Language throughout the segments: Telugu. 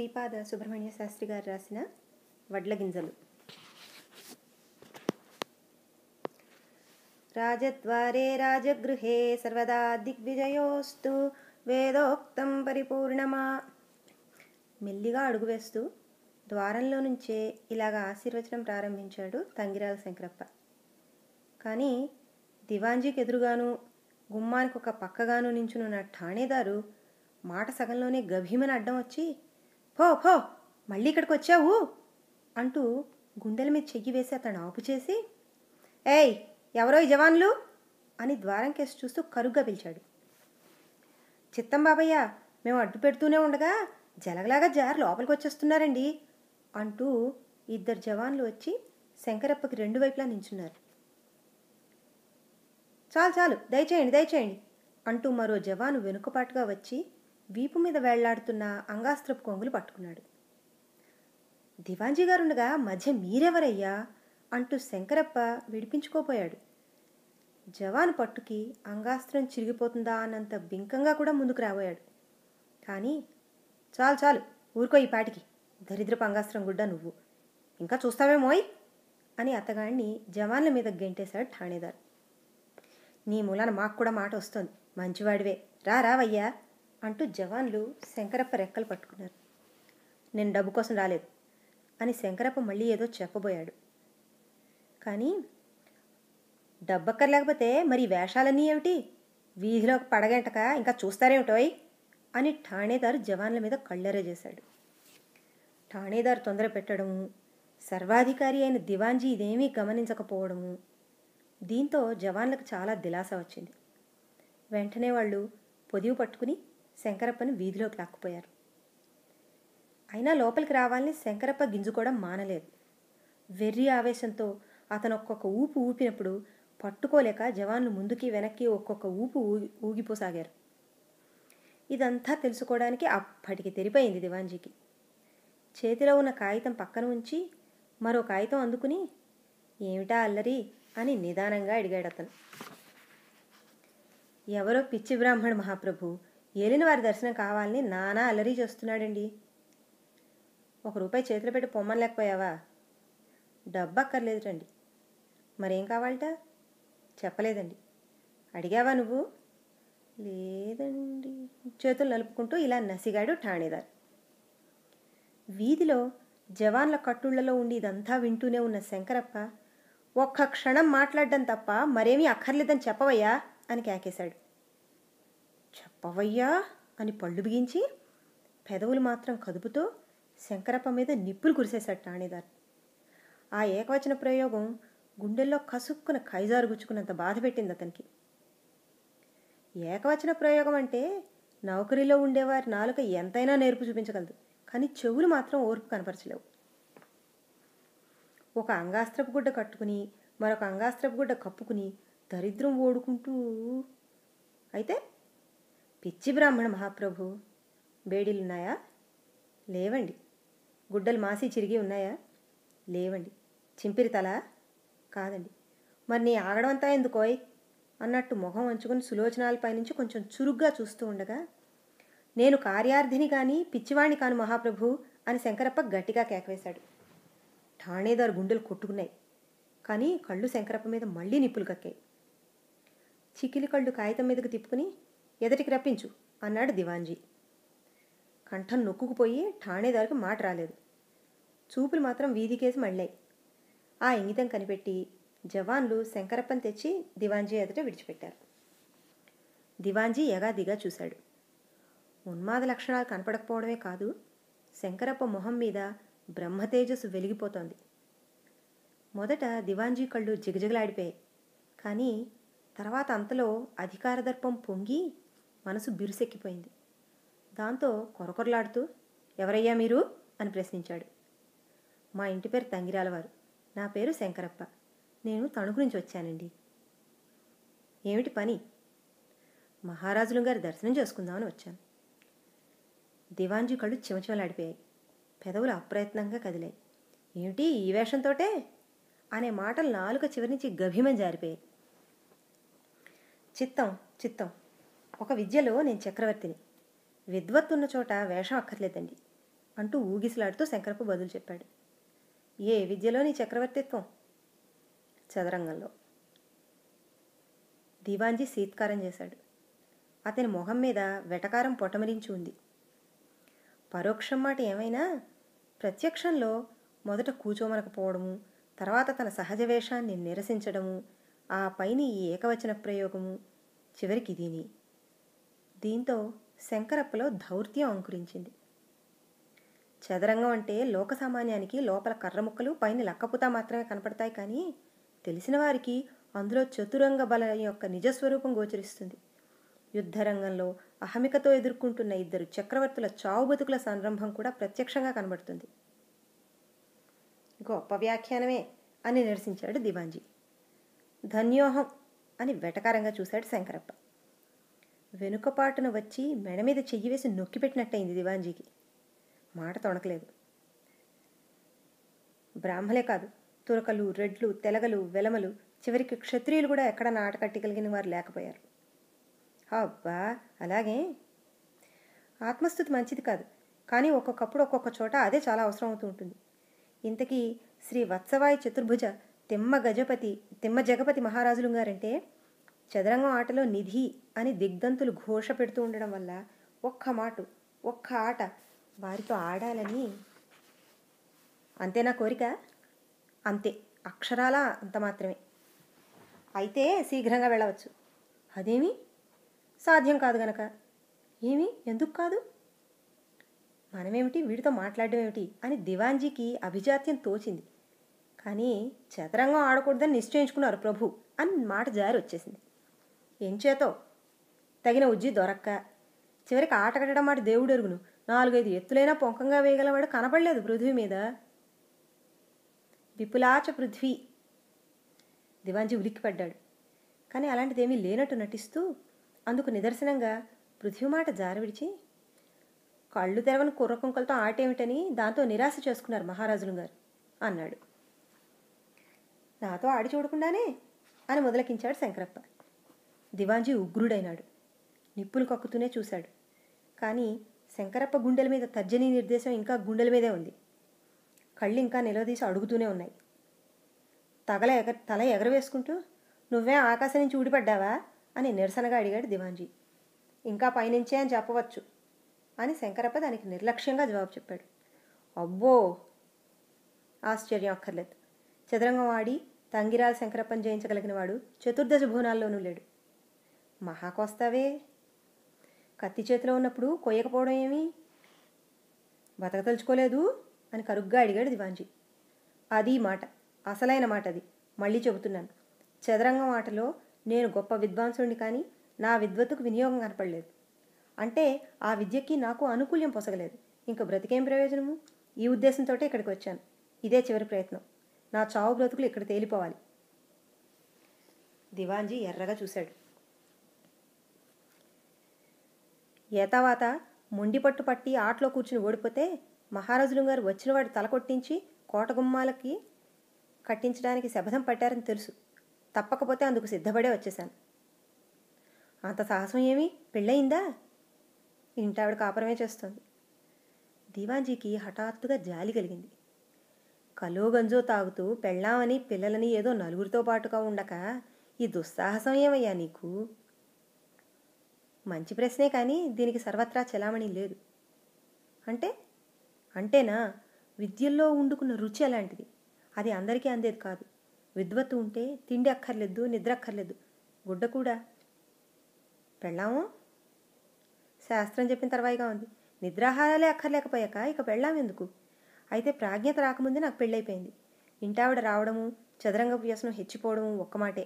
శ్రీపాద సుబ్రహ్మణ్య శాస్త్రి గారు రాసిన వడ్ల గింజలు రాజద్వారే రాజగృహే సర్వదా దిగ్విజయోస్తు వేదోక్తం పరిపూర్ణమా మెల్లిగా అడుగు వేస్తూ ద్వారంలో నుంచే ఇలాగ ఆశీర్వచనం ప్రారంభించాడు తంగిరాల శంకరప్ప కానీ దివాంజీకి ఎదురుగాను గుమ్మానికి ఒక పక్కగాను నించునున్న ఠాణేదారు మాట సగంలోనే గభీమని అడ్డం వచ్చి పో పో మళ్ళీ ఇక్కడికి వచ్చావు అంటూ గుండెల మీద చెయ్యి వేసి అతను ఆపు చేసి ఏయ్ ఎవరో ఈ జవాన్లు అని ద్వారం కేసు చూస్తూ కరుగ్గా పిలిచాడు చిత్తం బాబయ్య మేము అడ్డు పెడుతూనే ఉండగా జలగలాగా జారు లోపలికి వచ్చేస్తున్నారండి అంటూ ఇద్దరు జవాన్లు వచ్చి శంకరప్పకి రెండు వైపులా నించున్నారు చాలు చాలు దయచేయండి దయచేయండి అంటూ మరో జవాను వెనుకపాటుగా వచ్చి వీపు మీద వేళ్లాడుతున్న అంగాస్త్రపు కొంగులు పట్టుకున్నాడు దివాంజీ గారుండగా మధ్య మీరెవరయ్యా అంటూ శంకరప్ప విడిపించుకోపోయాడు జవాను పట్టుకి అంగాస్త్రం చిరిగిపోతుందా అన్నంత బింకంగా కూడా ముందుకు రాబోయాడు కానీ చాలు చాలు ఊరుకో ఈ పాటికి దరిద్రపు అంగాస్త్రం గుడ్డ నువ్వు ఇంకా చూస్తావేమోయ్ అని అతగాణ్ణి జవాన్ల మీద గెంటేశాడు ఠాణేదారు నీ మూలాన మాకు కూడా మాట వస్తోంది మంచివాడివే రా రావయ్యా అంటూ జవాన్లు శంకరప్ప రెక్కలు పట్టుకున్నారు నేను డబ్బు కోసం రాలేదు అని శంకరప్ప మళ్ళీ ఏదో చెప్పబోయాడు కానీ డబ్బక్కర్లేకపోతే మరి వేషాలన్నీ ఏమిటి వీధిలో పడగంటక ఇంకా చూస్తారేమిటోయ్ అని ఠాణేదారు జవాన్ల మీద కళ్ళెరే చేశాడు ఠాణేదారు తొందర పెట్టడము సర్వాధికారి అయిన దివాన్జీ ఇదేమీ గమనించకపోవడము దీంతో జవాన్లకు చాలా దిలాస వచ్చింది వెంటనే వాళ్ళు పొదివు పట్టుకుని శంకరప్పని వీధిలోకి లాక్కుపోయారు అయినా లోపలికి రావాలని శంకరప్ప గింజు కూడా మానలేదు వెర్రి ఆవేశంతో అతను ఒక్కొక్క ఊపు ఊపినప్పుడు పట్టుకోలేక జవాన్లు ముందుకి వెనక్కి ఒక్కొక్క ఊపు ఊగి ఊగిపోసాగారు ఇదంతా తెలుసుకోవడానికి అప్పటికి తెరిపోయింది దివాన్జీకి చేతిలో ఉన్న కాగితం పక్కన ఉంచి మరో కాగితం అందుకుని ఏమిటా అల్లరి అని నిదానంగా అడిగాడు అతను ఎవరో పిచ్చి బ్రాహ్మణ మహాప్రభు ఏలినవారి దర్శనం కావాలని నానా అల్లరి చేస్తున్నాడండి ఒక రూపాయి చేతిలో పెట్టి పొమ్మనలేకపోయావా డబ్బు అక్కర్లేదు అండి మరేం కావాలట చెప్పలేదండి అడిగావా నువ్వు లేదండి చేతులు నలుపుకుంటూ ఇలా నసిగాడు ఠాణేదార్ వీధిలో జవాన్ల కట్టుళ్లలో ఉండి ఇదంతా వింటూనే ఉన్న శంకరప్ప ఒక్క క్షణం మాట్లాడడం తప్ప మరేమీ అక్కర్లేదని చెప్పవయ్యా అని కేకేశాడు పవయ్యా అని పళ్ళు బిగించి పెదవులు మాత్రం కదుపుతూ శంకరప్ప మీద నిప్పులు కురిసేశాడు టాణిదార్ ఆ ఏకవచన ప్రయోగం గుండెల్లో కసుక్కున కైజారు గుచ్చుకున్నంత బాధ పెట్టింది అతనికి ఏకవచన ప్రయోగం అంటే నౌకరీలో ఉండేవారి నాలుక ఎంతైనా నేర్పు చూపించగలదు కానీ చెవులు మాత్రం ఓర్పు కనపరచలేవు ఒక అంగాస్త్రపు గుడ్డ కట్టుకుని మరొక అంగాస్త్రపు గుడ్డ కప్పుకుని దరిద్రం ఓడుకుంటూ అయితే పిచ్చి బ్రాహ్మణ మహాప్రభు బేడీలున్నాయా లేవండి గుడ్డలు మాసి చిరిగి ఉన్నాయా లేవండి చింపిరి తల కాదండి మరి నీ ఆగడం అంతా ఎందుకోయ్ అన్నట్టు ముఖం వంచుకుని సులోచనాలపై కొంచెం చురుగ్గా చూస్తూ ఉండగా నేను కార్యార్థిని కానీ పిచ్చివాణి కాను మహాప్రభు అని శంకరప్ప గట్టిగా కేకవేశాడు ఠాణేదారు గుండెలు కొట్టుకున్నాయి కానీ కళ్ళు శంకరప్ప మీద మళ్ళీ నిప్పులు కక్కాయి చికిలి కళ్ళు కాగితం మీదకు తిప్పుకుని ఎదటికి రప్పించు అన్నాడు దివాన్జీ కంఠం నొక్కుకుపోయి ఠాణేదారుకు మాట రాలేదు చూపులు మాత్రం వీధికేసి మళ్ళాయి ఆ ఇంగితం కనిపెట్టి జవాన్లు శంకరప్పని తెచ్చి దివాన్జీ ఎదుట విడిచిపెట్టారు దివాన్జీ ఎగాదిగా చూశాడు ఉన్మాద లక్షణాలు కనపడకపోవడమే కాదు శంకరప్ప మొహం మీద బ్రహ్మతేజస్సు వెలిగిపోతోంది మొదట దివాన్జీ కళ్ళు జిగజిగలాడిపోయాయి కానీ తర్వాత అంతలో అధికార దర్పం పొంగి మనసు బిరుసెక్కిపోయింది దాంతో కొరకొరలాడుతూ ఎవరయ్యా మీరు అని ప్రశ్నించాడు మా ఇంటి పేరు తంగిరాలవారు నా పేరు శంకరప్ప నేను తణుకు నుంచి వచ్చానండి ఏమిటి పని మహారాజులు గారి దర్శనం చేసుకుందామని వచ్చాను దివాంజీ కళ్ళు చిమచిమలాడిపోయాయి పెదవులు అప్రయత్నంగా కదిలాయి ఏమిటి ఈ వేషంతోటే అనే మాటలు నాలుక చివరి నుంచి గభీమం జారిపోయాయి చిత్తం చిత్తం ఒక విద్యలో నేను చక్రవర్తిని విద్వత్తున్న చోట వేషం అక్కర్లేదండి అంటూ ఊగిసలాడుతూ శంకరప్ప బదులు చెప్పాడు ఏ విద్యలో నీ చక్రవర్తిత్వం చదరంగంలో దివాంజీ సీత్కారం చేశాడు అతని మొహం మీద వెటకారం పొటమరించి ఉంది పరోక్షం మాట ఏమైనా ప్రత్యక్షంలో మొదట కూచోమనకపోవడము తర్వాత తన సహజ వేషాన్ని నిరసించడము ఆ పైన ఈ ఏకవచన ప్రయోగము చివరికి దీని దీంతో శంకరప్పలో ధౌర్త్యం అంకురించింది చదరంగం అంటే లోక సామాన్యానికి లోపల కర్రముక్కలు పైన లక్కపుతా మాత్రమే కనపడతాయి కానీ తెలిసిన వారికి అందులో చతురంగ బలం యొక్క నిజస్వరూపం గోచరిస్తుంది యుద్ధరంగంలో అహమికతో ఎదుర్కొంటున్న ఇద్దరు చక్రవర్తుల చావుబతుకుల సంరంభం కూడా ప్రత్యక్షంగా కనబడుతుంది గొప్ప వ్యాఖ్యానమే అని నిరసించాడు దివాంజీ ధన్యోహం అని వెటకారంగా చూశాడు శంకరప్ప వెనుకపాటున వచ్చి మెడ మీద చెయ్యి వేసి నొక్కిపెట్టినట్టయింది దివాంజీకి మాట తొణకలేదు బ్రాహ్మలే కాదు తురకలు రెడ్లు తెలగలు వెలమలు చివరికి క్షత్రియులు కూడా ఎక్కడ నాటకట్టగలిగిన వారు లేకపోయారు అబ్బా అలాగే ఆత్మస్థుతి మంచిది కాదు కానీ ఒక్కొక్కప్పుడు ఒక్కొక్క చోట అదే చాలా అవసరం అవుతూ ఉంటుంది ఇంతకీ శ్రీ వత్సవాయి చతుర్భుజ తిమ్మ గజపతి తిమ్మ జగపతి మహారాజులు గారంటే చదరంగం ఆటలో నిధి అని దిగ్దంతులు ఘోష పెడుతూ ఉండడం వల్ల ఒక్క మాట ఒక్క ఆట వారితో ఆడాలని అంతేనా కోరిక అంతే అక్షరాల అంత మాత్రమే అయితే శీఘ్రంగా వెళ్ళవచ్చు అదేమి సాధ్యం కాదు గనక ఏమి ఎందుకు కాదు మనమేమిటి వీడితో మాట్లాడడం ఏమిటి అని దివాంజీకి అభిజాత్యం తోచింది కానీ చదరంగం ఆడకూడదని నిశ్చయించుకున్నారు ప్రభు అని మాట జారి వచ్చేసింది చేతో తగిన ఉజ్జి దొరక్క చివరికి ఆట కట్టడం మాట దేవుడు ఎరుగును నాలుగైదు ఎత్తులైనా పొంకంగా వేయగలవాడు కనపడలేదు పృథ్వీ మీద విపులాచ పృథ్వీ దివాంజీ ఉలిక్కిపడ్డాడు కానీ అలాంటిదేమీ లేనట్టు నటిస్తూ అందుకు నిదర్శనంగా పృథ్వీ మాట జారవిడిచి కళ్ళు తెరవని కుర్రకుంకలతో ఆటేమిటని దాంతో నిరాశ చేసుకున్నారు మహారాజులు గారు అన్నాడు నాతో ఆడి చూడకుండానే అని మొదలకించాడు శంకరప్ప దివాంజీ ఉగ్రుడైనాడు నిప్పులు కక్కుతూనే చూశాడు కానీ శంకరప్ప గుండెల మీద తర్జని నిర్దేశం ఇంకా గుండెల మీదే ఉంది కళ్ళు ఇంకా నిలదీసి అడుగుతూనే ఉన్నాయి తగల ఎగ తల ఎగరవేసుకుంటూ నువ్వే ఆకాశం నుంచి ఊడిపడ్డావా అని నిరసనగా అడిగాడు దివాంజీ ఇంకా పైనుంచే అని చెప్పవచ్చు అని శంకరప్ప దానికి నిర్లక్ష్యంగా జవాబు చెప్పాడు అబ్బో ఆశ్చర్యం అక్కర్లేదు చదరంగం ఆడి తంగిరాల శంకరప్పని జయించగలిగిన వాడు చతుర్దశ భువనాల్లోనూ లేడు మహాకొస్తావే కత్తి చేతిలో ఉన్నప్పుడు కొయ్యకపోవడం ఏమి బతకతలుచుకోలేదు అని కరుగ్గా అడిగాడు దివాంజీ అది మాట అసలైన మాట అది మళ్ళీ చెబుతున్నాను చదరంగం ఆటలో నేను గొప్ప విద్వాంసుడిని కానీ నా విద్వత్తుకు వినియోగం కనపడలేదు అంటే ఆ విద్యకి నాకు అనుకూల్యం పొసగలేదు ఇంక బ్రతికేం ప్రయోజనము ఈ ఉద్దేశంతో ఇక్కడికి వచ్చాను ఇదే చివరి ప్రయత్నం నా చావు బ్రతుకులు ఇక్కడ తేలిపోవాలి దివాంజీ ఎర్రగా చూశాడు ఏతావాత మొండిపట్టు పట్టి ఆటలో కూర్చుని ఓడిపోతే మహారాజులు గారు వచ్చినవాడు తలకొట్టించి కోటగుమ్మాలకి కట్టించడానికి శపథం పట్టారని తెలుసు తప్పకపోతే అందుకు సిద్ధపడే వచ్చేశాను అంత సాహసం ఏమి పెళ్ళయిందా ఇంటావిడ కాపురమే చేస్తోంది దివాంజీకి హఠాత్తుగా జాలి కలిగింది కలో గంజో తాగుతూ పెళ్ళామని పిల్లలని ఏదో నలుగురితో పాటుగా ఉండక ఈ దుస్సాహసం ఏమయ్యా నీకు మంచి ప్రశ్నే కానీ దీనికి సర్వత్రా చెలామణి లేదు అంటే అంటేనా విద్యల్లో ఉండుకున్న రుచి అలాంటిది అది అందరికీ అందేది కాదు విద్వత్తు ఉంటే తిండి అక్కర్లేదు నిద్ర అక్కర్లేదు గుడ్డ కూడా పెళ్ళాము శాస్త్రం చెప్పిన తర్వాయిగా ఉంది నిద్రాహారాలే అక్కర్లేకపోయాక ఇక పెళ్ళాం ఎందుకు అయితే ప్రాజ్ఞత రాకముందే నాకు పెళ్ళైపోయింది ఇంటావిడ రావడము చదరంగ వ్యసనం హెచ్చిపోవడము ఒక్క మాటే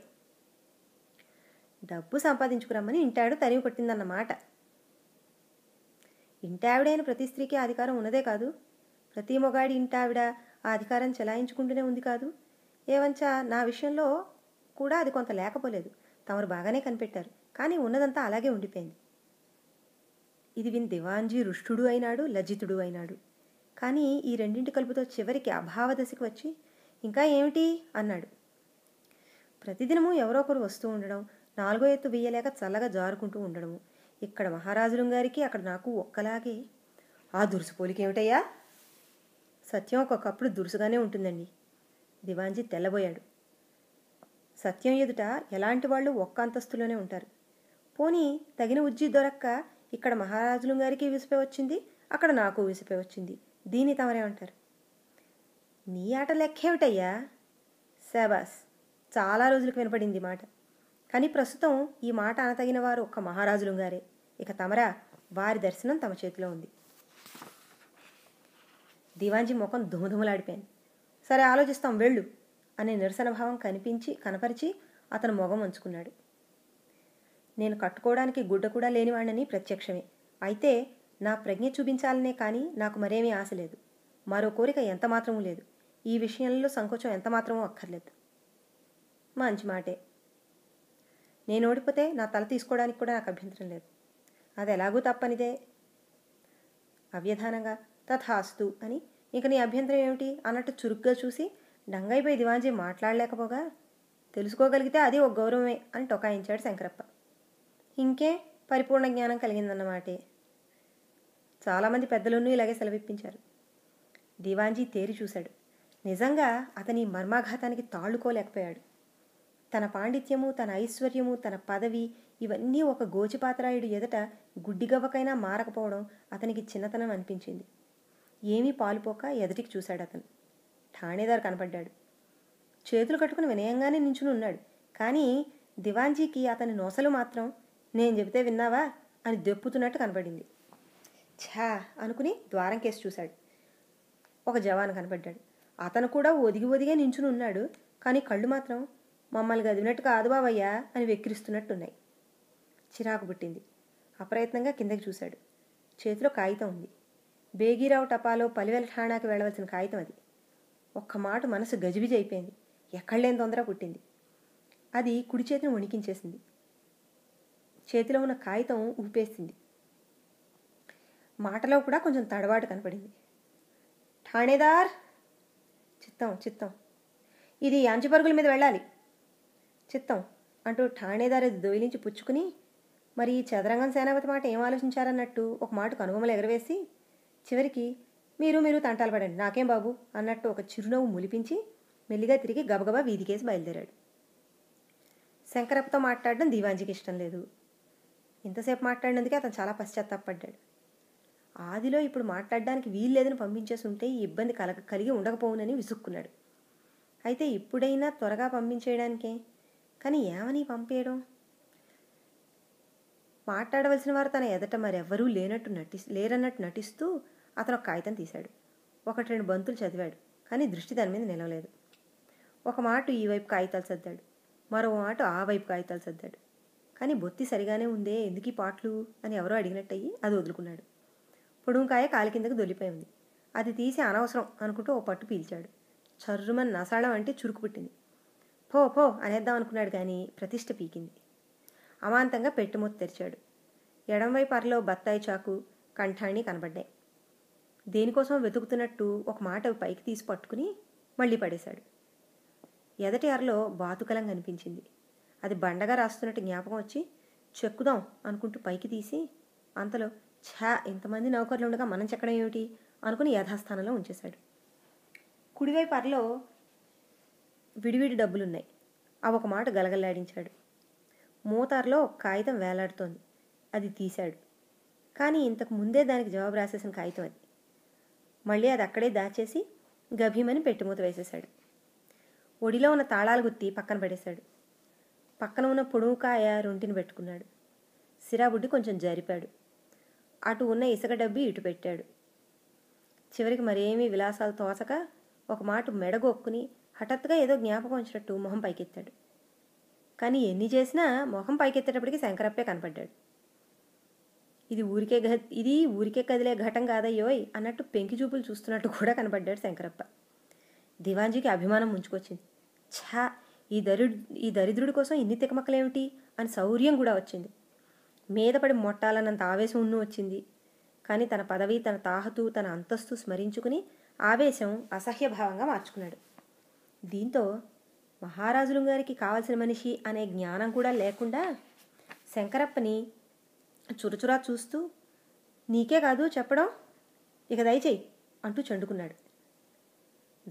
డబ్బు సంపాదించుకురమ్మని ఇంటాడు తరివి కొట్టిందన్నమాట ఇంటావిడైన ప్రతి స్త్రీకి అధికారం ఉన్నదే కాదు ప్రతి మొగాడి ఇంటావిడ ఆ అధికారం చెలాయించుకుంటూనే ఉంది కాదు ఏవంచా నా విషయంలో కూడా అది కొంత లేకపోలేదు తమరు బాగానే కనిపెట్టారు కానీ ఉన్నదంతా అలాగే ఉండిపోయింది ఇది విన్ దివాంజీ రుష్టుడు అయినాడు లజ్జితుడు అయినాడు కానీ ఈ రెండింటి కలుపుతో చివరికి అభావ దశకి వచ్చి ఇంకా ఏమిటి అన్నాడు ప్రతిదినము ఎవరో ఒకరు వస్తూ ఉండడం నాలుగో ఎత్తు వేయలేక చల్లగా జారుకుంటూ ఉండడము ఇక్కడ గారికి అక్కడ నాకు ఒక్కలాగే ఆ దురుసు పోలికేమిటయ్యా సత్యం ఒక్కొక్కప్పుడు దురుసుగానే ఉంటుందండి దివాంజీ తెల్లబోయాడు సత్యం ఎదుట ఎలాంటి వాళ్ళు ఒక్క అంతస్తులోనే ఉంటారు పోనీ తగిన ఉజ్జి దొరక్క ఇక్కడ మహారాజులు గారికి విసిపే వచ్చింది అక్కడ నాకు విసిపే వచ్చింది దీన్ని తమరేమంటారు నీ ఆట లెక్కేమిటయ్యా శాబాస్ చాలా రోజులకు వినపడింది మాట కానీ ప్రస్తుతం ఈ మాట అనతగిన వారు ఒక్క మహారాజులు గారే ఇక తమరా వారి దర్శనం తమ చేతిలో ఉంది దివాంజీ ముఖం ధుమధుమలాడిపోయింది సరే ఆలోచిస్తాం వెళ్ళు అనే నిరసన భావం కనిపించి కనపరిచి అతను మొగం ఉంచుకున్నాడు నేను కట్టుకోవడానికి గుడ్డ కూడా లేనివాణ్ణని ప్రత్యక్షమే అయితే నా ప్రజ్ఞ చూపించాలనే కానీ నాకు మరేమీ ఆశ లేదు మరో కోరిక ఎంత లేదు ఈ విషయంలో సంకోచం ఎంత అక్కర్లేదు మంచి మాటే నేను ఓడిపోతే నా తల తీసుకోవడానికి కూడా నాకు అభ్యంతరం లేదు అది ఎలాగూ తప్పనిదే అవ్యధానంగా తథాస్తు అని ఇక నీ అభ్యంతరం ఏమిటి అన్నట్టు చురుగ్గా చూసి డంగైపోయి దివాంజీ మాట్లాడలేకపోగా తెలుసుకోగలిగితే అది ఒక గౌరవమే అని టొకాయించాడు శంకరప్ప ఇంకే పరిపూర్ణ జ్ఞానం కలిగిందన్నమాటే చాలామంది పెద్దలను ఇలాగే సెలవిప్పించారు దివాంజీ తేరి చూశాడు నిజంగా అతని మర్మాఘాతానికి తాళ్ళుకోలేకపోయాడు తన పాండిత్యము తన ఐశ్వర్యము తన పదవి ఇవన్నీ ఒక గోచిపాత్రాయుడు ఎదట గుడ్డిగవ్వకైనా మారకపోవడం అతనికి చిన్నతనం అనిపించింది ఏమీ పాలుపోక ఎదటికి చూశాడు అతను ఠాణేదారు కనపడ్డాడు చేతులు కట్టుకుని వినయంగానే నించుని ఉన్నాడు కానీ దివాంజీకి అతని నొసలు మాత్రం నేను చెబితే విన్నావా అని దెప్పుతున్నట్టు కనపడింది ఛా అనుకుని ద్వారం కేసి చూశాడు ఒక జవాన్ కనపడ్డాడు అతను కూడా ఒదిగి ఒదిగే నించుని ఉన్నాడు కానీ కళ్ళు మాత్రం మమ్మల్ని గదివినట్టు కాదు బాబయ్యా అని వెక్కిరిస్తున్నట్టున్నాయి చిరాకు పుట్టింది అప్రయత్నంగా కిందకి చూశాడు చేతిలో కాగితం ఉంది బేగీరావు టపాలో పలివెల ఠాణాకి వెళ్ళవలసిన కాగితం అది ఒక్క మాట మనసు గజిబిజి అయిపోయింది ఎక్కడలేని తొందర పుట్టింది అది కుడి చేతిని వణికించేసింది చేతిలో ఉన్న కాగితం ఊపేసింది మాటలో కూడా కొంచెం తడబాటు కనపడింది ఠాణేదార్ చిత్తం చిత్తం ఇది అంచుపరుగుల మీద వెళ్ళాలి చిత్తం అంటూ ఠాణేదారి నుంచి పుచ్చుకుని మరి ఈ చదరంగం సేనాపతి మాట ఏం ఆలోచించారన్నట్టు ఒక మాటకు కనుబొమ్మలు ఎగరవేసి చివరికి మీరు మీరు తంటాలు పడండి నాకేం బాబు అన్నట్టు ఒక చిరునవ్వు ములిపించి మెల్లిగా తిరిగి గబగబా వీధికేసి బయలుదేరాడు శంకరప్పతో మాట్లాడడం దీవాంజీకి ఇష్టం లేదు ఇంతసేపు మాట్లాడినందుకే అతను చాలా పశ్చాత్తాపడ్డాడు ఆదిలో ఇప్పుడు మాట్లాడడానికి లేదని పంపించేసి ఉంటే ఈ ఇబ్బంది కలగ కలిగి ఉండకపోవునని విసుక్కున్నాడు అయితే ఇప్పుడైనా త్వరగా పంపించేయడానికే కానీ ఏమని పంపేయడం మాట్లాడవలసిన వారు తన ఎదట మరెవ్వరూ లేనట్టు నటి లేరన్నట్టు నటిస్తూ అతను ఒక కాగితం తీశాడు ఒకటి రెండు బంతులు చదివాడు కానీ దృష్టి దాని మీద నిలవలేదు ఒక మాట ఈ వైపు కాగితాలు సర్దాడు మరో మాట ఆ వైపు కాగితాలు సర్దాడు కానీ బొత్తి సరిగానే ఉందే ఎందుకు ఈ పాటలు అని ఎవరో అడిగినట్టయి అది వదులుకున్నాడు పొడుంకాయ కాలి కిందకు దొలిపోయి ఉంది అది తీసి అనవసరం అనుకుంటూ ఓ పట్టు పీల్చాడు చర్రుమని నసాళం అంటే చురుకు పుట్టింది పో పో అనేద్దాం అనుకున్నాడు కానీ ప్రతిష్ట పీకింది అమాంతంగా పెట్టుమూత తెరిచాడు ఎడంవైపు అరలో బత్తాయి చాకు కంఠాణి కనబడ్డాయి దేనికోసం వెతుకుతున్నట్టు ఒక మాట పైకి తీసి పట్టుకుని మళ్ళీ పడేశాడు ఎదటి అరలో బాతుకలం కనిపించింది అది బండగా రాస్తున్నట్టు జ్ఞాపకం వచ్చి చెక్కుదాం అనుకుంటూ పైకి తీసి అంతలో ఛా ఇంతమంది నౌకర్లు ఉండగా మనం చెక్కడం ఏమిటి అనుకుని యథాస్థానంలో ఉంచేశాడు కుడివైపు అరలో విడివిడి డబ్బులున్నాయి అవి ఒక మాట గలగల్లాడించాడు మోతార్లో కాగితం వేలాడుతోంది అది తీశాడు కానీ ఇంతకు ముందే దానికి జవాబు రాసేసిన కాగితం అది మళ్ళీ అది అక్కడే దాచేసి గభీమని పెట్టుమూత వేసేశాడు ఒడిలో ఉన్న తాళాలు గుత్తి పక్కన పడేశాడు పక్కన ఉన్న పొడుగుకాయ రొంటిని పెట్టుకున్నాడు సిరాబుడ్డి కొంచెం జరిపాడు అటు ఉన్న ఇసుక డబ్బి ఇటు పెట్టాడు చివరికి మరేమీ విలాసాలు తోచక ఒక మాట మెడగొక్కుని హఠాత్తుగా ఏదో జ్ఞాపకం వచ్చినట్టు మొహం పైకెత్తాడు కానీ ఎన్ని చేసినా మొహం పైకెత్తేటప్పటికి శంకరప్పే కనపడ్డాడు ఇది ఊరికే గ ఇది ఊరికే కదిలే ఘటం కాదయ్యోయ్ అన్నట్టు పెంకి చూపులు చూస్తున్నట్టు కూడా కనపడ్డాడు శంకరప్ప దివాంజీకి అభిమానం ముంచుకొచ్చింది ఛా ఈ దరి ఈ దరిద్రుడి కోసం ఇన్ని తికమకలేమిటి అని శౌర్యం కూడా వచ్చింది మీదపడి మొట్టాలన్నంత ఆవేశం ఉన్ను వచ్చింది కానీ తన పదవి తన తాహతు తన అంతస్తు స్మరించుకుని ఆవేశం అసహ్యభావంగా మార్చుకున్నాడు దీంతో మహారాజులు గారికి కావలసిన మనిషి అనే జ్ఞానం కూడా లేకుండా శంకరప్పని చురచురా చూస్తూ నీకే కాదు చెప్పడం ఇక దయచేయి అంటూ చండుకున్నాడు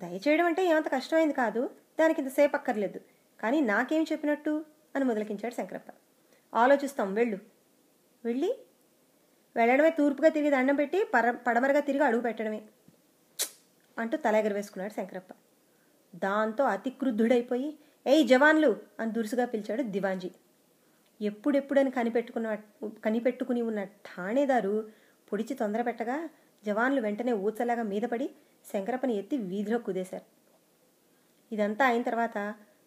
దయచేయడం అంటే ఏమంత కష్టమైంది కాదు దానికి ఇంతసేపు అక్కర్లేదు కానీ నాకేం చెప్పినట్టు అని మొదలకించాడు శంకరప్ప ఆలోచిస్తాం వెళ్ళు వెళ్ళి వెళ్ళడమే తూర్పుగా తిరిగి దండం పెట్టి పర పడమరగా తిరిగి అడుగు పెట్టడమే అంటూ తల ఎగరవేసుకున్నాడు శంకరప్ప దాంతో అతి క్రుద్ధుడైపోయి ఏయ్ జవాన్లు అని దురుసుగా పిలిచాడు దివాంజీ ఎప్పుడెప్పుడని కనిపెట్టుకున్న కనిపెట్టుకుని ఉన్న ఠాణేదారు పొడిచి తొందర పెట్టగా జవాన్లు వెంటనే ఊచలాగా మీదపడి శంకరప్పని ఎత్తి వీధిలో కుదేశారు ఇదంతా అయిన తర్వాత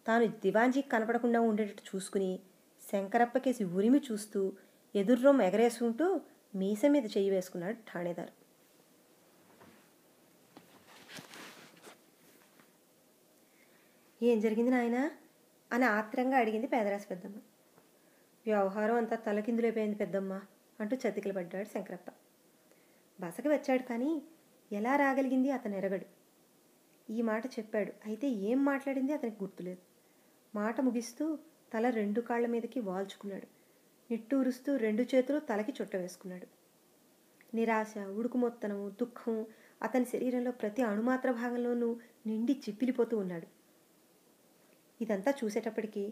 తాను దివాంజీకి కనపడకుండా ఉండేటట్టు చూసుకుని శంకరప్పకేసి ఉరిమి చూస్తూ ఎదుర్రొమ్మ ఎగరేసుకుంటూ మీస మీద చేయి వేసుకున్నాడు ఠాణేదారు ఏం జరిగింది నాయన అని ఆత్రంగా అడిగింది పేదరాశి పెద్దమ్మ వ్యవహారం అంతా తలకిందులైపోయింది పెద్దమ్మ అంటూ చతికిలు పడ్డాడు శంకరప్ప బసకి వచ్చాడు కానీ ఎలా రాగలిగింది అతను ఎరగడు ఈ మాట చెప్పాడు అయితే ఏం మాట్లాడింది అతనికి గుర్తులేదు మాట ముగిస్తూ తల రెండు కాళ్ల మీదకి వాల్చుకున్నాడు నిట్టూరుస్తూ రెండు చేతులు తలకి చుట్ట వేసుకున్నాడు నిరాశ ఉడుకుమొత్తనము దుఃఖం అతని శరీరంలో ప్రతి అణుమాత్ర భాగంలోనూ నిండి చిప్పిలిపోతూ ఉన్నాడు ఇదంతా చూసేటప్పటికి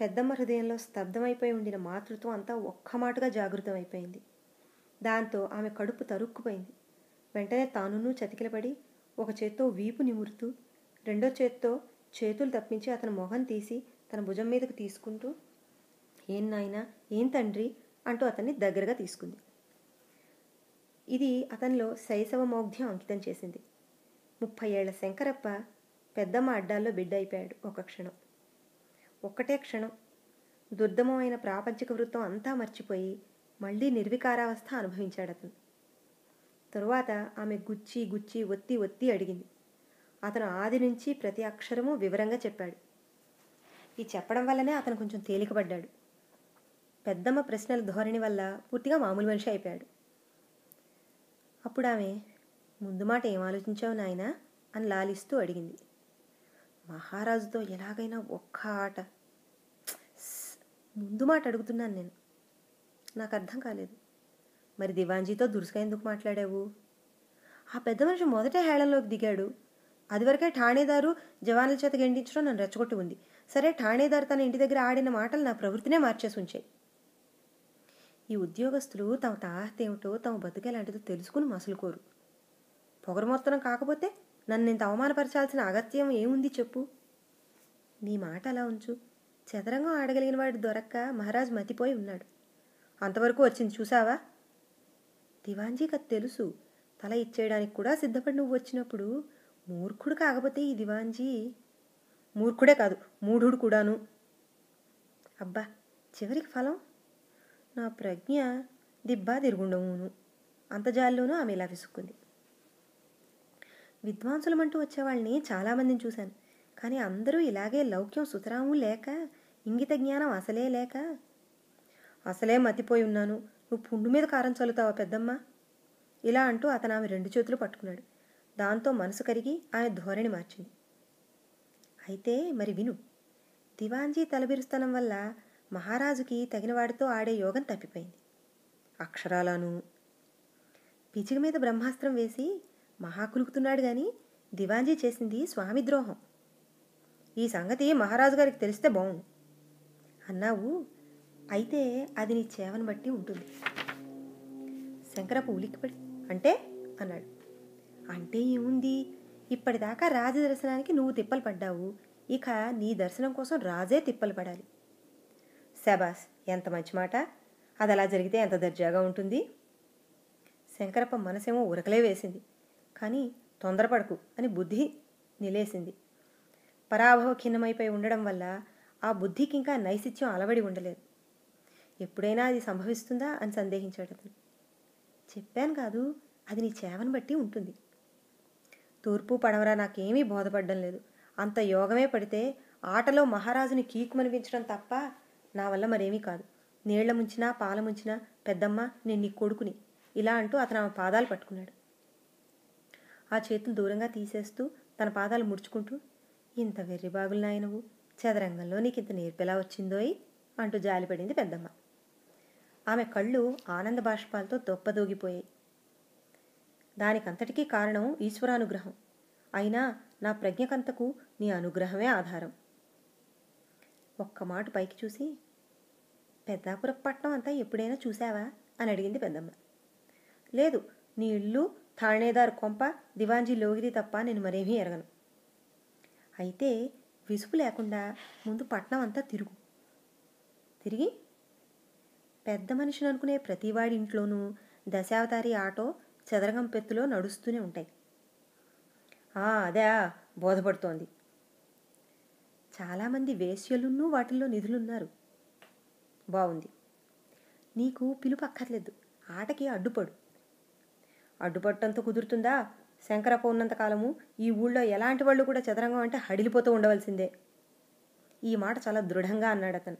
పెద్దమ్మ హృదయంలో స్తబ్దమైపోయి ఉండిన మాతృత్వం అంతా ఒక్క మాటగా జాగృతమైపోయింది దాంతో ఆమె కడుపు తరుక్కుపోయింది వెంటనే తానును చతికిలపడి ఒక చేత్తో వీపు నిమురుతూ రెండో చేత్తో చేతులు తప్పించి అతని మొహం తీసి తన భుజం మీదకు తీసుకుంటూ ఏం నాయనా ఏం తండ్రి అంటూ అతన్ని దగ్గరగా తీసుకుంది ఇది అతనిలో శైశవ మౌగ్ధ్యం అంకితం చేసింది ముప్పై ఏళ్ల శంకరప్ప పెద్దమ్మ అడ్డాల్లో బిడ్డ అయిపోయాడు ఒక క్షణం ఒక్కటే క్షణం దుర్దమైన ప్రాపంచిక వృత్తం అంతా మర్చిపోయి మళ్ళీ నిర్వికారావస్థ అనుభవించాడు అతను తరువాత ఆమె గుచ్చి గుచ్చి ఒత్తి ఒత్తి అడిగింది అతను ఆది నుంచి ప్రతి అక్షరము వివరంగా చెప్పాడు ఈ చెప్పడం వల్లనే అతను కొంచెం తేలికపడ్డాడు పెద్దమ్మ ప్రశ్నల ధోరణి వల్ల పూర్తిగా మామూలు మనిషి అయిపోయాడు అప్పుడు ఆమె ముందు మాట ఏం ఆలోచించావు నాయనా అని లాలిస్తూ అడిగింది మహారాజుతో ఎలాగైనా ఒక్క ఆట ముందు మాట అడుగుతున్నాను నేను నాకు అర్థం కాలేదు మరి దివాంజీతో దురుసుగా ఎందుకు మాట్లాడావు ఆ పెద్ద మనిషి మొదటే హేళంలోకి దిగాడు అదివరకే ఠాణేదారు జవాన్ల చేత గెండించడం నన్ను రెచ్చగొట్టి ఉంది సరే ఠాణేదారు తన ఇంటి దగ్గర ఆడిన మాటలు నా ప్రవృత్తినే మార్చేసి ఉంచాయి ఈ ఉద్యోగస్తులు తమ తాహతేమిటో తమ బతుకేలాంటిదో తెలుసుకుని మసులుకోరు పొగరమొత్తనం కాకపోతే నన్ను ఇంత అవమానపరచాల్సిన అగత్యం ఏముంది చెప్పు నీ మాట అలా ఉంచు చదరంగం ఆడగలిగిన వాడు దొరక్క మహారాజ్ మతిపోయి ఉన్నాడు అంతవరకు వచ్చింది చూసావా దివాంజీకి అది తెలుసు తల ఇచ్చేయడానికి కూడా సిద్ధపడి నువ్వు వచ్చినప్పుడు మూర్ఖుడు కాకపోతే ఈ దివాంజీ మూర్ఖుడే కాదు మూఢుడు కూడాను అబ్బా చివరికి ఫలం నా ప్రజ్ఞ దిబ్బా తిరుగుండమును అంతజాల్లోనూ ఆమె ఇలా విసుక్కుంది విద్వాంసులమంటూ వచ్చేవాళ్ళని చాలామందిని చూశాను కానీ అందరూ ఇలాగే లౌక్యం సుతరాము లేక ఇంగిత జ్ఞానం అసలే లేక అసలే మతిపోయి ఉన్నాను నువ్వు పుండు మీద కారం చల్లుతావా పెద్దమ్మ ఇలా అంటూ అతను ఆమె రెండు చేతులు పట్టుకున్నాడు దాంతో మనసు కరిగి ఆమె ధోరణి మార్చింది అయితే మరి విను దివాంజీ తలబిరుస్తనం వల్ల మహారాజుకి తగినవాడితో ఆడే యోగం తప్పిపోయింది అక్షరాలను పిచిగ మీద బ్రహ్మాస్త్రం వేసి మహా కులుకుతున్నాడు గాని దివాంజీ చేసింది స్వామి ద్రోహం ఈ సంగతి మహారాజు గారికి తెలిస్తే బాగుండు అన్నావు అయితే అది నీ చేవను బట్టి ఉంటుంది శంకరపు ఉలిక్కిపడి అంటే అన్నాడు అంటే ఏముంది ఇప్పటిదాకా రాజ దర్శనానికి నువ్వు తిప్పలు పడ్డావు ఇక నీ దర్శనం కోసం రాజే తిప్పలు పడాలి శబాస్ ఎంత మంచి మాట అది అలా జరిగితే ఎంత దర్జాగా ఉంటుంది శంకరప్ప మనసేమో ఉరకలే వేసింది కానీ తొందరపడకు అని బుద్ధి నిలేసింది పరాభవ ఖిన్నమైపోయి ఉండడం వల్ల ఆ బుద్ధికి ఇంకా నైసిత్యం అలవడి ఉండలేదు ఎప్పుడైనా అది సంభవిస్తుందా అని సందేహించాడు అతను చెప్పాను కాదు అది నీ చేవను బట్టి ఉంటుంది తూర్పు పడవరా నాకేమీ బోధపడడం లేదు అంత యోగమే పడితే ఆటలో మహారాజుని కీకుమనిపించడం తప్ప నా వల్ల మరేమీ కాదు నీళ్ల ముంచినా పాల ముంచినా పెద్దమ్మ నేను నీ కొడుకుని ఇలా అంటూ అతను ఆమె పాదాలు పట్టుకున్నాడు ఆ చేతులు దూరంగా తీసేస్తూ తన పాదాలు ముడుచుకుంటూ ఇంత వెర్రి బాగులు నాయనవు చదరంగంలో నీకు ఇంత నేర్పెలా వచ్చిందోయ్ అంటూ జాలిపడింది పెద్దమ్మ ఆమె కళ్ళు ఆనంద బాష్పాలతో దొప్పదూగిపోయాయి దానికంతటికీ కారణం ఈశ్వరానుగ్రహం అయినా నా ప్రజ్ఞకంతకు నీ అనుగ్రహమే ఆధారం ఒక్క మాట పైకి చూసి పెద్దాపురపట్నం అంతా ఎప్పుడైనా చూసావా అని అడిగింది పెద్దమ్మ లేదు నీ ఇల్లు థాణేదార్ కొంప దివాంజీ లోగిది తప్ప నేను మరేమీ ఎరగను అయితే విసుపు లేకుండా ముందు పట్నం అంతా తిరుగు తిరిగి పెద్ద మనిషిని అనుకునే ప్రతివాడి ఇంట్లోనూ దశావతారి ఆటో చదరంగం పెత్తులో నడుస్తూనే ఉంటాయి అదే బోధపడుతోంది చాలామంది వేశ్యలున్నూ వాటిల్లో నిధులున్నారు బాగుంది నీకు పిలుపు అక్కర్లేదు ఆటకి అడ్డుపడు అడ్డుపట్టంతో కుదురుతుందా శంకరప్ప ఉన్నంతకాలము ఈ ఊళ్ళో ఎలాంటి వాళ్ళు కూడా చదరంగం అంటే హడిలిపోతూ ఉండవలసిందే ఈ మాట చాలా దృఢంగా అన్నాడు అతను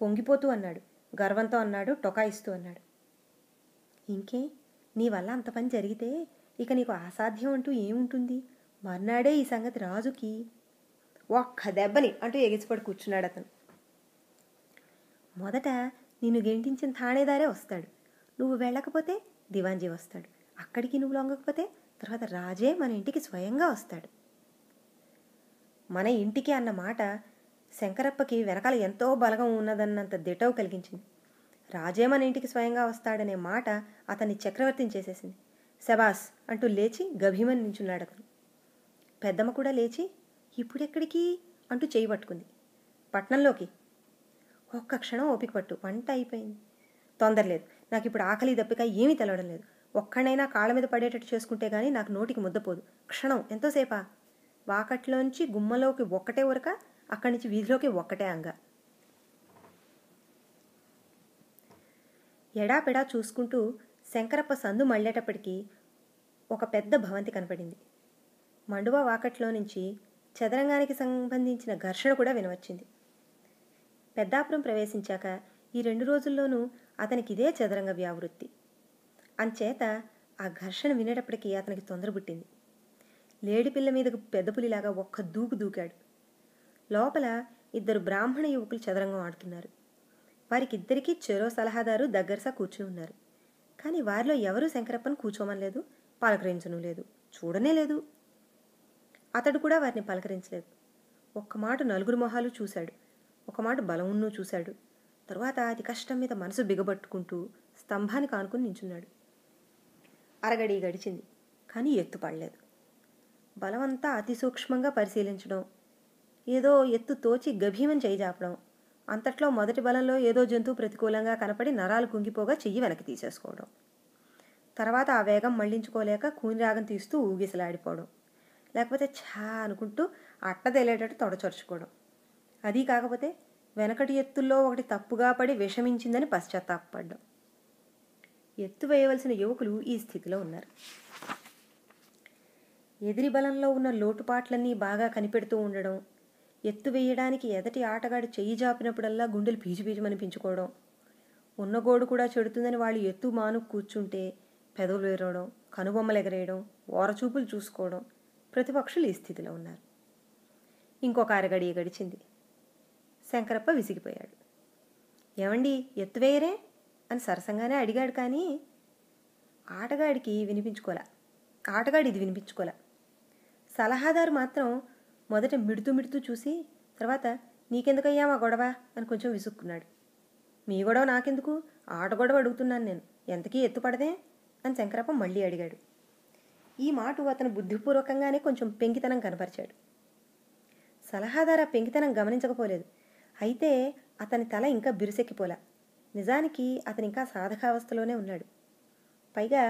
పొంగిపోతూ అన్నాడు గర్వంతో అన్నాడు టొకాయిస్తూ అన్నాడు ఇంకే నీ వల్ల అంత పని జరిగితే ఇక నీకు అసాధ్యం అంటూ ఏముంటుంది మర్నాడే ఈ సంగతి రాజుకి ఒక్క దెబ్బని అంటూ ఎగిసిపడి కూర్చున్నాడు అతను మొదట నిన్ను గెంటించిన థాణేదారే వస్తాడు నువ్వు వెళ్ళకపోతే దివాంజీ వస్తాడు అక్కడికి నువ్వు లొంగకపోతే తర్వాత రాజే మన ఇంటికి స్వయంగా వస్తాడు మన ఇంటికి అన్న మాట శంకరప్పకి వెనకాల ఎంతో బలగం ఉన్నదన్నంత దిటవు కలిగించింది రాజే మన ఇంటికి స్వయంగా వస్తాడనే మాట అతన్ని చక్రవర్తిని చేసేసింది శబాస్ అంటూ లేచి గభీమని నించున్నాడు అతను పెద్దమ్మ కూడా లేచి ఇప్పుడెక్కడికి అంటూ చేయి పట్టుకుంది పట్నంలోకి ఒక్క క్షణం ఓపిక పట్టు వంట అయిపోయింది తొందరలేదు నాకు ఇప్పుడు ఆకలి దప్పిక ఏమీ తెలవడం లేదు ఒక్కడైనా కాళ్ళ మీద పడేటట్టు చేసుకుంటే కానీ నాకు నోటికి ముద్దపోదు క్షణం ఎంతోసేపా వాకట్లోంచి గుమ్మలోకి ఒక్కటే ఉరక అక్కడి నుంచి వీధిలోకి ఒక్కటే అంగ ఎడాపెడా చూసుకుంటూ శంకరప్ప సందు మళ్ళేటప్పటికీ ఒక పెద్ద భవంతి కనపడింది మండువా వాకట్లో నుంచి చదరంగానికి సంబంధించిన ఘర్షణ కూడా వినవచ్చింది పెద్దాపురం ప్రవేశించాక ఈ రెండు రోజుల్లోనూ అతనికి ఇదే చదరంగ వ్యావృత్తి అంచేత ఆ ఘర్షణ వినేటప్పటికీ అతనికి తొందర పుట్టింది లేడి పిల్ల మీదకు పెద్దపులిలాగా ఒక్క దూకు దూకాడు లోపల ఇద్దరు బ్రాహ్మణ యువకులు చదరంగం ఆడుతున్నారు వారికిద్దరికీ చెరో సలహాదారు దగ్గరసా కూర్చుని ఉన్నారు కానీ వారిలో ఎవరూ శంకరప్పను కూర్చోమనలేదు పలకరించను లేదు చూడనే లేదు అతడు కూడా వారిని పలకరించలేదు ఒక్క మాట నలుగురు మొహాలు చూశాడు ఒక మాట బలమున్నూ చూశాడు తరువాత అతి కష్టం మీద మనసు బిగబట్టుకుంటూ స్తంభానికి ఆనుకుని నించున్నాడు అరగడి గడిచింది కానీ ఎత్తుపడలేదు బలమంతా అతి సూక్ష్మంగా పరిశీలించడం ఏదో ఎత్తు తోచి గభీమం చేయిజాపడం అంతట్లో మొదటి బలంలో ఏదో జంతువు ప్రతికూలంగా కనపడి నరాలు కుంగిపోగా చెయ్యి వెనక్కి తీసేసుకోవడం తర్వాత ఆ వేగం మళ్లించుకోలేక రాగం తీస్తూ ఊగిసలాడిపోవడం లేకపోతే ఛా అనుకుంటూ అట్టదేలేటట్టు తొడచొరుచుకోవడం అది కాకపోతే వెనకటి ఎత్తుల్లో ఒకటి తప్పుగా పడి విషమించిందని పశ్చాత్తాపడ్డాం ఎత్తువేయవలసిన యువకులు ఈ స్థితిలో ఉన్నారు ఎదిరి బలంలో ఉన్న లోటుపాట్లన్నీ బాగా కనిపెడుతూ ఉండడం ఎత్తు వేయడానికి ఎదటి ఆటగాడు చెయ్యి జాపినప్పుడల్లా గుండెలు పీచు పీచుమనిపించుకోవడం ఉన్న గోడు కూడా చెడుతుందని వాళ్ళు ఎత్తు మాను కూర్చుంటే పెదవులు ఎరవడం కనుబొమ్మలు ఎగరేయడం ఓరచూపులు చూసుకోవడం ప్రతిపక్షులు ఈ స్థితిలో ఉన్నారు ఇంకొక అరగడి గడిచింది శంకరప్ప విసిగిపోయాడు ఏమండి ఎత్తువేయరే అని సరసంగానే అడిగాడు కానీ ఆటగాడికి వినిపించుకోలే ఆటగాడు ఇది వినిపించుకోలే సలహాదారు మాత్రం మొదట మిడుతూ మిడుతూ చూసి తర్వాత నీకెందుకయ్యా మా గొడవ అని కొంచెం విసుక్కున్నాడు మీ గొడవ నాకెందుకు ఆట గొడవ అడుగుతున్నాను నేను ఎంతకీ ఎత్తుపడదే అని శంకరప్ప మళ్ళీ అడిగాడు ఈ మాట అతను బుద్ధిపూర్వకంగానే కొంచెం పెంకితనం కనపరిచాడు సలహాదారు ఆ పెంకితనం గమనించకపోలేదు అయితే అతని తల ఇంకా బిరుసెక్కిపోలా నిజానికి అతను ఇంకా సాధకావస్థలోనే ఉన్నాడు పైగా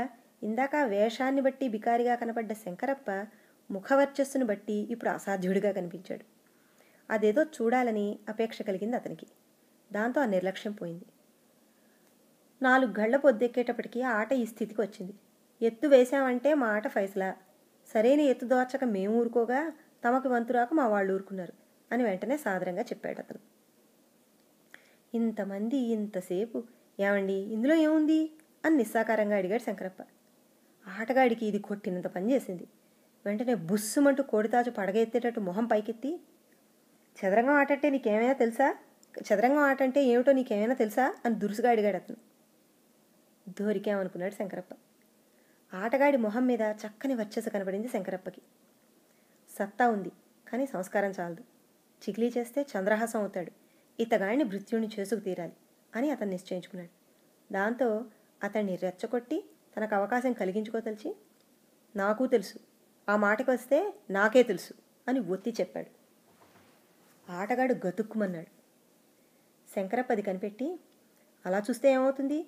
ఇందాక వేషాన్ని బట్టి బికారిగా కనపడ్డ శంకరప్ప ముఖవర్చస్సును బట్టి ఇప్పుడు అసాధ్యుడిగా కనిపించాడు అదేదో చూడాలని అపేక్ష కలిగింది అతనికి దాంతో ఆ నిర్లక్ష్యం పోయింది నాలుగు గళ్ల పొద్దెక్కేటప్పటికీ ఆట ఈ స్థితికి వచ్చింది ఎత్తు వేశామంటే మా ఆట ఫైసలా సరైన ఎత్తు దోచక మేము ఊరుకోగా తమకు వంతురాక మా వాళ్ళు ఊరుకున్నారు అని వెంటనే సాదరంగా చెప్పాడు అతను ఇంతమంది ఇంతసేపు ఏమండి ఇందులో ఏముంది అని నిస్సాకారంగా అడిగాడు శంకరప్ప ఆటగాడికి ఇది కొట్టినంత పనిచేసింది వెంటనే బుస్సుమంటూ కోడితాచు పడగెత్తేటట్టు మొహం పైకెత్తి చదరంగం ఆట అంటే నీకేమైనా తెలుసా చదరంగం ఆట అంటే ఏమిటో నీకేమైనా తెలుసా అని దురుసుగా అడిగాడు అతను దోరికేమనుకున్నాడు శంకరప్ప ఆటగాడి మొహం మీద చక్కని వర్చస్సు కనబడింది శంకరప్పకి సత్తా ఉంది కానీ సంస్కారం చాలదు చికిలీ చేస్తే చంద్రహాసం అవుతాడు ఇతగాడిని మృత్యుని చేసుకు తీరాలి అని అతను నిశ్చయించుకున్నాడు దాంతో అతన్ని రెచ్చగొట్టి తనకు అవకాశం కలిగించుకోతలిచి నాకు తెలుసు ఆ మాటకు వస్తే నాకే తెలుసు అని ఒత్తి చెప్పాడు ఆటగాడు గతుక్కుమన్నాడు శంకరప్పది కనిపెట్టి అలా చూస్తే ఏమవుతుంది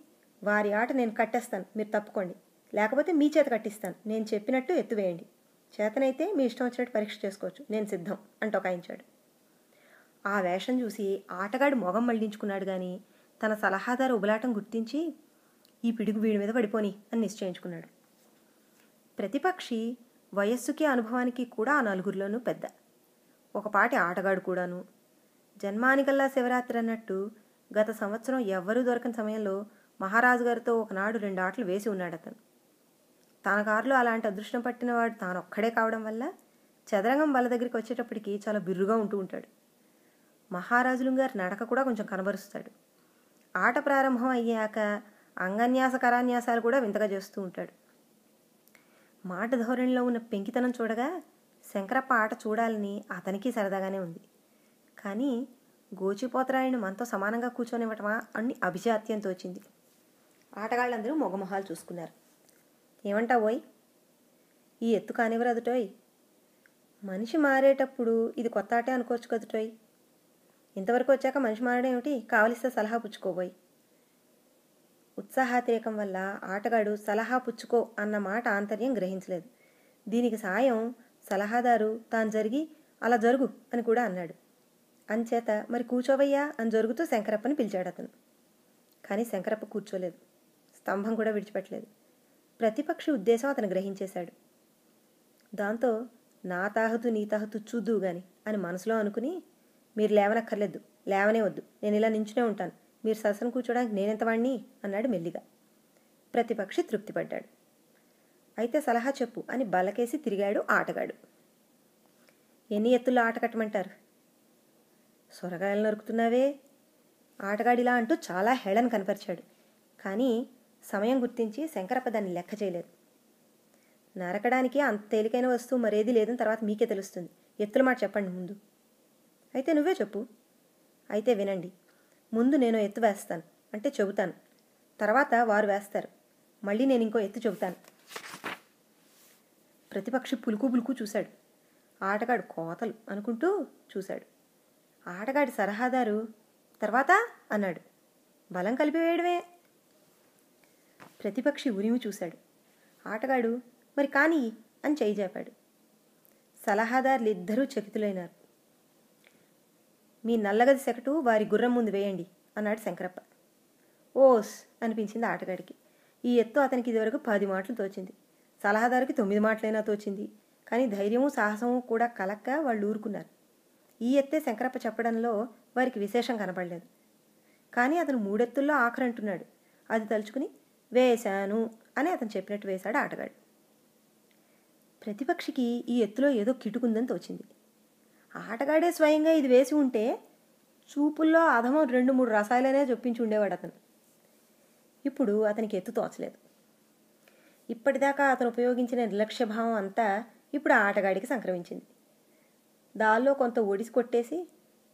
వారి ఆట నేను కట్టేస్తాను మీరు తప్పుకోండి లేకపోతే మీ చేత కట్టిస్తాను నేను చెప్పినట్టు ఎత్తువేయండి చేతనైతే మీ ఇష్టం వచ్చినట్టు పరీక్ష చేసుకోవచ్చు నేను సిద్ధం అంటొకాయించాడు ఆ వేషం చూసి ఆటగాడు మొగం మళ్లించుకున్నాడు గాని తన సలహాదారు ఉబలాటం గుర్తించి ఈ పిడుగు వీడి మీద పడిపోని అని నిశ్చయించుకున్నాడు ప్రతిపక్షి వయస్సుకి అనుభవానికి కూడా ఆ నలుగురిలోనూ పెద్ద ఒకపాటి ఆటగాడు కూడాను జన్మానికల్లా శివరాత్రి అన్నట్టు గత సంవత్సరం ఎవ్వరూ దొరకని సమయంలో మహారాజు గారితో ఒకనాడు రెండు ఆటలు వేసి ఉన్నాడు అతను తన కారులో అలాంటి అదృష్టం పట్టినవాడు తానొక్కడే కావడం వల్ల చదరంగం బల దగ్గరికి వచ్చేటప్పటికి చాలా బిర్రుగా ఉంటూ ఉంటాడు మహారాజులు గారి నడక కూడా కొంచెం కనబరుస్తాడు ఆట ప్రారంభం అయ్యాక అంగన్యాస కరాన్యాసాలు కూడా వింతగా చేస్తూ ఉంటాడు మాట ధోరణిలో ఉన్న పెంకితనం చూడగా శంకరప్ప ఆట చూడాలని అతనికి సరదాగానే ఉంది కానీ గోచిపోతరాయణి మనతో సమానంగా కూర్చొనివ్వటమా అని అభిజాత్యం తోచింది ఆటగాళ్ళందరూ మొగమొహాలు చూసుకున్నారు ఏమంటా ఓయ్ ఈ ఎత్తు కానివ్వరదుటోయ్ మనిషి మారేటప్పుడు ఇది కొత్త ఆటే అనుకోవచ్చు కదుటోయ్ ఇంతవరకు వచ్చాక మనిషి మారడం ఏమిటి కావలిస్తే సలహా పుచ్చుకోబోయి ఉత్సాహాతిరేకం వల్ల ఆటగాడు సలహా పుచ్చుకో అన్న మాట ఆంతర్యం గ్రహించలేదు దీనికి సాయం సలహాదారు తాను జరిగి అలా జరుగు అని కూడా అన్నాడు అంచేత మరి కూర్చోవయ్యా అని జరుగుతూ శంకరప్పని పిలిచాడు అతను కానీ శంకరప్ప కూర్చోలేదు స్తంభం కూడా విడిచిపెట్టలేదు ప్రతిపక్షి ఉద్దేశం అతను గ్రహించేశాడు దాంతో నా తాహతు నీ తాహతు చూద్దు గాని అని మనసులో అనుకుని మీరు లేవనక్కర్లేదు లేవనే వద్దు నేను ఇలా నించునే ఉంటాను మీరు సరసన కూర్చోడానికి నేనెంతవాణ్ణి అన్నాడు మెల్లిగా ప్రతిపక్షి తృప్తిపడ్డాడు అయితే సలహా చెప్పు అని బలకేసి తిరిగాడు ఆటగాడు ఎన్ని ఎత్తుల్లో ఆట కట్టమంటారు సొరగాయలు నరుకుతున్నావే ఆటగాడిలా అంటూ చాలా హేళన కనపరిచాడు కానీ సమయం గుర్తించి శంకరప్ప దాన్ని లెక్క చేయలేదు నరకడానికి అంత తేలికైన వస్తువు మరేది లేదని తర్వాత మీకే తెలుస్తుంది ఎత్తుల మాట చెప్పండి ముందు అయితే నువ్వే చెప్పు అయితే వినండి ముందు నేను ఎత్తు వేస్తాను అంటే చెబుతాను తర్వాత వారు వేస్తారు మళ్ళీ నేను ఇంకో ఎత్తు చెబుతాను ప్రతిపక్షి పులుకు పులుకు చూశాడు ఆటగాడు కోతలు అనుకుంటూ చూశాడు ఆటగాడి సలహాదారు తర్వాత అన్నాడు బలం కలిపివేయడమే ప్రతిపక్షి ఉరిమి చూశాడు ఆటగాడు మరి కానీ అని చేయి సలహాదారులు ఇద్దరూ చకితులైనారు మీ నల్లగది సెకటు వారి గుర్రం ముందు వేయండి అన్నాడు శంకరప్ప ఓస్ అనిపించింది ఆటగాడికి ఈ ఎత్తు అతనికి ఇదివరకు పది మాటలు తోచింది సలహాదారుకి తొమ్మిది మాటలైనా తోచింది కానీ ధైర్యము సాహసము కూడా కలక్క వాళ్ళు ఊరుకున్నారు ఈ ఎత్తే శంకరప్ప చెప్పడంలో వారికి విశేషం కనపడలేదు కానీ అతను మూడెత్తుల్లో ఆఖరంటున్నాడు అది తలుచుకుని వేశాను అని అతను చెప్పినట్టు వేశాడు ఆటగాడు ప్రతిపక్షికి ఈ ఎత్తులో ఏదో కిటుకుందని తోచింది ఆటగాడే స్వయంగా ఇది వేసి ఉంటే చూపుల్లో అధమం రెండు మూడు రసాయలనే చొప్పించి ఉండేవాడు అతను ఇప్పుడు అతనికి ఎత్తు తోచలేదు ఇప్పటిదాకా అతను ఉపయోగించిన నిర్లక్ష్యభావం అంతా ఇప్పుడు ఆటగాడికి సంక్రమించింది దాల్లో కొంత ఒడిసి కొట్టేసి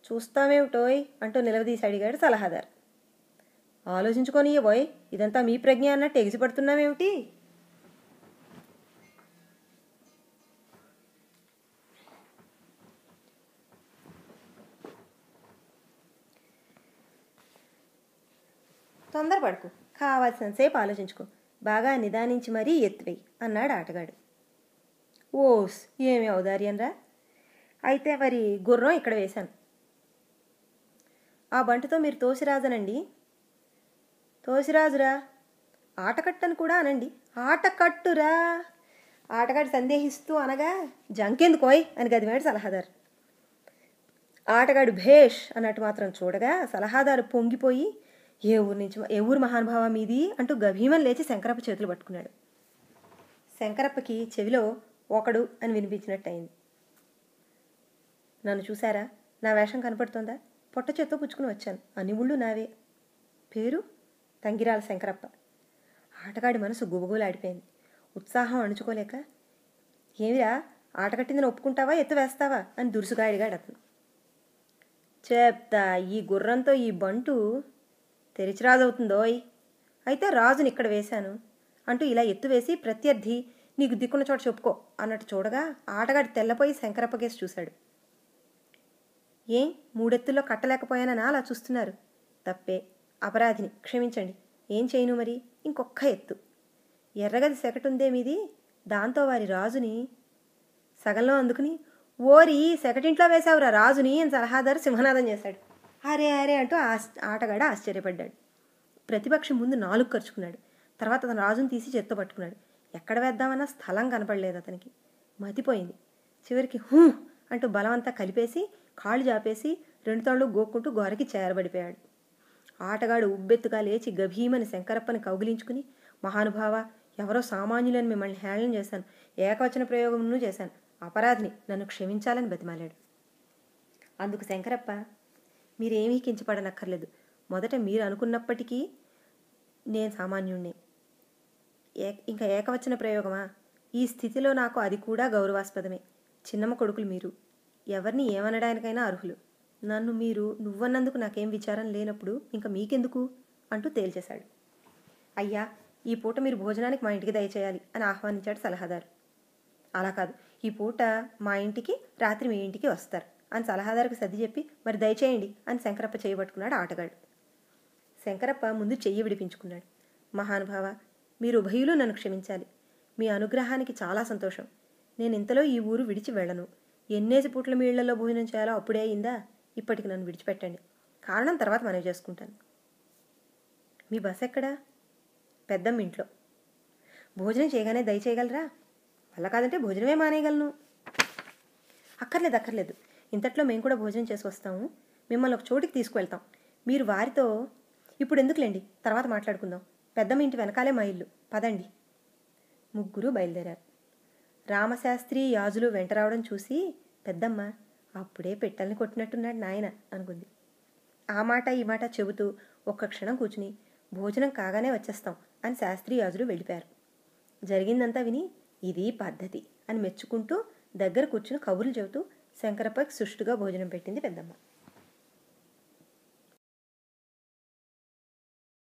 చూస్తామేమిటోయ్ అంటూ నిలవదీసి అడిగాడు సలహాదారు ఆలోచించుకొని బోయ్ ఇదంతా మీ ప్రజ్ఞ అన్నట్టు ఎగిసిపడుతున్నామేమిటి తొందరపడకు సేపు ఆలోచించుకో బాగా నిదానించి మరీ ఎత్తివేయి అన్నాడు ఆటగాడు ఓస్ ఏమి ఔదార్యంరా అయితే మరి గుర్రం ఇక్కడ వేశాను ఆ బంటుతో మీరు తోసిరాజనండి తోసిరాజురా ఆటకట్టను కూడా అనండి ఆటకట్టురా ఆటగాడు సందేహిస్తూ అనగా జంకెందుకోయ్ అని గదివాడు సలహాదారు ఆటగాడు భేష్ అన్నట్టు మాత్రం చూడగా సలహాదారు పొంగిపోయి ఏ ఊరు నుంచి ఏ ఊరు మహానుభావ మీది అంటూ గభీమని లేచి శంకరప్ప చేతులు పట్టుకున్నాడు శంకరప్పకి చెవిలో ఒకడు అని వినిపించినట్టు అయింది నన్ను చూసారా నా వేషం కనపడుతోందా పొట్ట చేత్తో పుచ్చుకుని వచ్చాను అన్ని ఊళ్ళు నావే పేరు తంగిరాల శంకరప్ప ఆటగాడి మనసు గుబగులాడిపోయింది ఉత్సాహం అణుచుకోలేక ఏమిరా ఆటగట్టిందని ఒప్పుకుంటావా ఎత్తు వేస్తావా అని దురుసుగా అడిగాడు అతను చెప్తా ఈ గుర్రంతో ఈ బంటు తెరిచిరాజు అవుతుందోయ్ అయితే రాజుని ఇక్కడ వేశాను అంటూ ఇలా ఎత్తువేసి ప్రత్యర్థి నీకు దిక్కున్న చోట చెప్పుకో అన్నట్టు చూడగా ఆటగాడి తెల్లపోయి శంకరప్పగేసి చూశాడు ఏం మూడెత్తుల్లో కట్టలేకపోయానని అలా చూస్తున్నారు తప్పే అపరాధిని క్షమించండి ఏం చేయను మరి ఇంకొక్క ఎత్తు ఎర్రగది సెకటుందే మీది దాంతో వారి రాజుని సగంలో అందుకుని ఓరి సెకటింట్లో వేశావురా రాజుని అని సలహాదారు సింహనాదం చేశాడు అరే అరే అంటూ ఆటగాడ ఆశ్చర్యపడ్డాడు ప్రతిపక్షం ముందు నాలుగు ఖర్చుకున్నాడు తర్వాత తన రాజును తీసి చేత్తో పట్టుకున్నాడు ఎక్కడ వేద్దామన్నా స్థలం కనపడలేదు అతనికి మతిపోయింది చివరికి హూ అంటూ బలమంతా కలిపేసి కాళ్ళు జాపేసి రెండు తాళ్ళు గోక్కుంటూ గోరకి చేరబడిపోయాడు ఆటగాడు ఉబ్బెత్తుగా లేచి గభీమని శంకరప్పని కౌగిలించుకుని మహానుభావ ఎవరో సామాన్యులను మిమ్మల్ని హేళన చేశాను ఏకవచన ప్రయోగమును చేశాను అపరాధిని నన్ను క్షమించాలని బతిమాలాడు అందుకు శంకరప్ప మీరేమీ కించపడనక్కర్లేదు మొదట మీరు అనుకున్నప్పటికీ నేను సామాన్యుణ్ణి ఏ ఇంకా ఏకవచన ప్రయోగమా ఈ స్థితిలో నాకు అది కూడా గౌరవాస్పదమే చిన్నమ్మ కొడుకులు మీరు ఎవరిని ఏమనడానికైనా అర్హులు నన్ను మీరు నువ్వన్నందుకు నాకేం విచారం లేనప్పుడు ఇంకా మీకెందుకు అంటూ తేల్చేశాడు అయ్యా ఈ పూట మీరు భోజనానికి మా ఇంటికి దయచేయాలి అని ఆహ్వానించాడు సలహాదారు అలా కాదు ఈ పూట మా ఇంటికి రాత్రి మీ ఇంటికి వస్తారు అని సలహాదారుకు సర్ది చెప్పి మరి దయచేయండి అని శంకరప్ప చేయబట్టుకున్నాడు ఆటగాడు శంకరప్ప ముందు చెయ్యి విడిపించుకున్నాడు మహానుభావ మీరు ఉభయులు నన్ను క్షమించాలి మీ అనుగ్రహానికి చాలా సంతోషం నేను ఇంతలో ఈ ఊరు విడిచి వెళ్ళను ఎన్నేసి పూట్ల మీ ఇళ్లలో భోజనం చేయాలో అప్పుడే అయిందా ఇప్పటికి నన్ను విడిచిపెట్టండి కారణం తర్వాత మనవి చేసుకుంటాను మీ బస్ ఎక్కడా పెద్దమ్మ ఇంట్లో భోజనం చేయగానే దయచేయగలరా వల్ల కాదంటే భోజనమే మానేయగలను అక్కర్లేదు అక్కర్లేదు ఇంతట్లో మేము కూడా భోజనం చేసి వస్తాము మిమ్మల్ని ఒక చోటికి తీసుకువెళ్తాం మీరు వారితో ఇప్పుడు ఎందుకులేండి తర్వాత మాట్లాడుకుందాం పెద్దమ్మ ఇంటి వెనకాలే మా ఇల్లు పదండి ముగ్గురు బయలుదేరారు రామశాస్త్రి యాజులు వెంట రావడం చూసి పెద్దమ్మ అప్పుడే పెట్టల్ని కొట్టినట్టున్నాడు నాయన అనుకుంది ఆ మాట ఈ మాట చెబుతూ ఒక్క క్షణం కూర్చుని భోజనం కాగానే వచ్చేస్తాం అని శాస్త్రి యాజులు వెళ్ళిపోయారు జరిగిందంతా విని ఇది పద్ధతి అని మెచ్చుకుంటూ దగ్గర కూర్చుని కబుర్లు చెబుతూ శంకరపై సుష్టుగా భోజనం పెట్టింది పెద్దమ్మ